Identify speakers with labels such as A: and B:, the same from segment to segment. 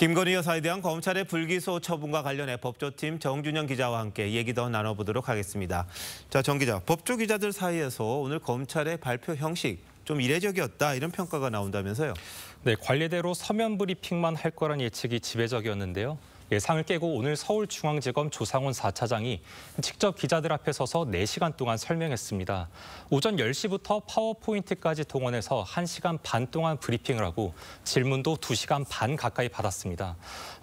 A: 김건희 여사에 대한 검찰의 불기소 처분과 관련해 법조팀 정준영 기자와 함께 얘기 더 나눠보도록 하겠습니다. 자, 정 기자, 법조 기자들 사이에서 오늘 검찰의 발표 형식
B: 좀 이례적이었다 이런 평가가 나온다면서요? 네, 관례대로 서면 브리핑만 할 거란 예측이 지배적이었는데요. 예상을 깨고 오늘 서울중앙지검 조상훈 4차장이 직접 기자들 앞에 서서 4시간 동안 설명했습니다. 오전 10시부터 파워포인트까지 동원해서 1시간 반 동안 브리핑을 하고 질문도 2시간 반 가까이 받았습니다.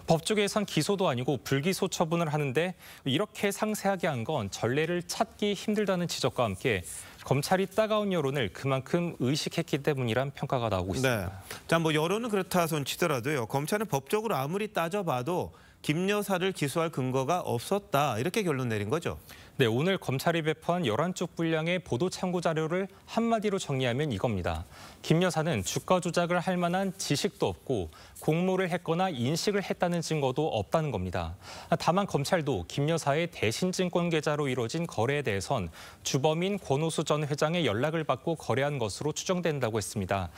B: 법조계에선 기소도 아니고 불기소 처분을 하는데 이렇게 상세하게 한 건 전례를 찾기 힘들다는 지적과 함께 검찰이 따가운 여론을 그만큼 의식했기 때문이란 평가가 나오고 있습니다. 네.
A: 자, 뭐 여론은 그렇다 손치더라도요. 검찰은 법적으로
B: 아무리 따져봐도 김 여사를 기소할 근거가 없었다 이렇게 결론 내린 거죠. 네, 오늘 검찰이 배포한 11쪽 분량의 보도 참고 자료를 한마디로 정리하면 이겁니다. 김 여사는 주가 조작을 할 만한 지식도 없고 공모를 했거나 인식을 했다는 증거도 없다는 겁니다. 다만 검찰도 김 여사의 대신 증권 계좌로 이뤄진 거래에 대해선 주범인 권호수 전전 회장의 연락을 받고 거래한 것으로 추정된다고 했습니다.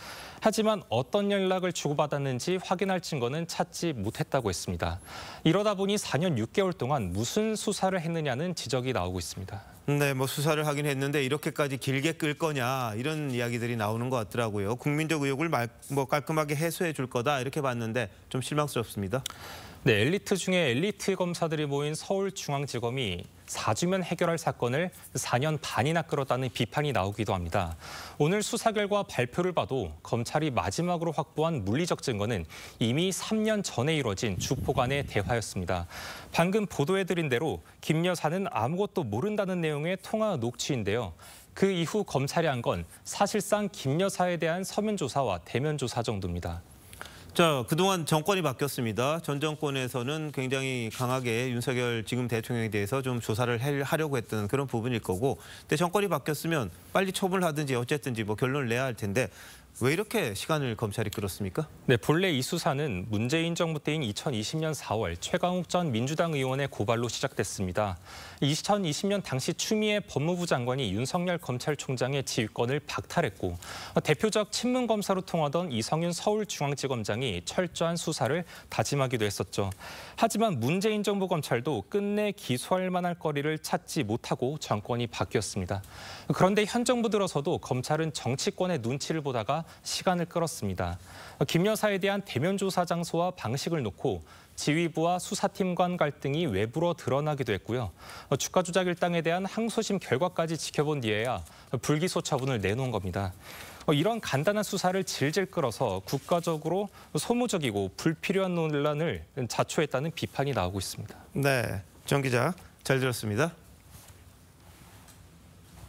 B: 하지만 어떤 연락을 주고받았는지 확인할 증거는 찾지 못했다고 했습니다. 이러다 보니 4년 6개월 동안 무슨 수사를 했느냐는 지적이
A: 나오고 있습니다. 네, 뭐 수사를 하긴 했는데 이렇게까지 길게 끌 거냐 이런 이야기들이 나오는 것 같더라고요. 국민적 의혹을 말, 뭐 깔끔하게 해소해 줄 거다 이렇게 봤는데 좀 실망스럽습니다.
B: 네, 엘리트 중에 엘리트 검사들이 모인 서울중앙지검이 사주면 해결할 사건을 4년 반이나 끌었다는 비판이 나오기도 합니다. 오늘 수사 결과 발표를 봐도 검찰이 마지막으로 확보한 물리적 증거는 이미 3년 전에 이뤄진 주포 간의 대화였습니다. 방금 보도해드린 대로 김 여사는 아무것도 모른다는 내용의 통화 녹취인데요. 그 이후 검찰이 한 건 사실상 김 여사에 대한 서면 조사와 대면 조사 정도입니다. 자, 그동안 정권이 바뀌었습니다.
A: 전 정권에서는 굉장히 강하게 윤석열 지금 대통령에 대해서 좀 조사를 하려고 했던 그런 부분일 거고 근데 정권이 바뀌었으면 빨리 처분을 하든지 어쨌든지 뭐 결론을 내야 할
B: 텐데 왜 이렇게 시간을 검찰이 끌었습니까? 네, 본래 이 수사는 문재인 정부 때인 2020년 4월 최강욱 전 민주당 의원의 고발로 시작됐습니다. 2020년 당시 추미애 법무부 장관이 윤석열 검찰총장의 지휘권을 박탈했고 대표적 친문 검사로 통하던 이성윤 서울중앙지검장이 철저한 수사를 다짐하기도 했었죠. 하지만 문재인 정부 검찰도 끝내 기소할 만할 거리를 찾지 못하고 정권이 바뀌었습니다. 그런데 현 정부 들어서도 검찰은 정치권의 눈치를 보다가 시간을 끌었습니다. 김 여사에 대한 대면 조사 장소와 방식을 놓고 지휘부와 수사팀 간 갈등이 외부로 드러나기도 했고요. 주가 조작 일당에 대한 항소심 결과까지 지켜본 뒤에야 불기소 처분을 내놓은 겁니다. 이런 간단한 수사를 질질 끌어서 국가적으로 소모적이고 불필요한 논란을 자초했다는 비판이 나오고 있습니다.
A: 네, 정 기자 잘 들었습니다.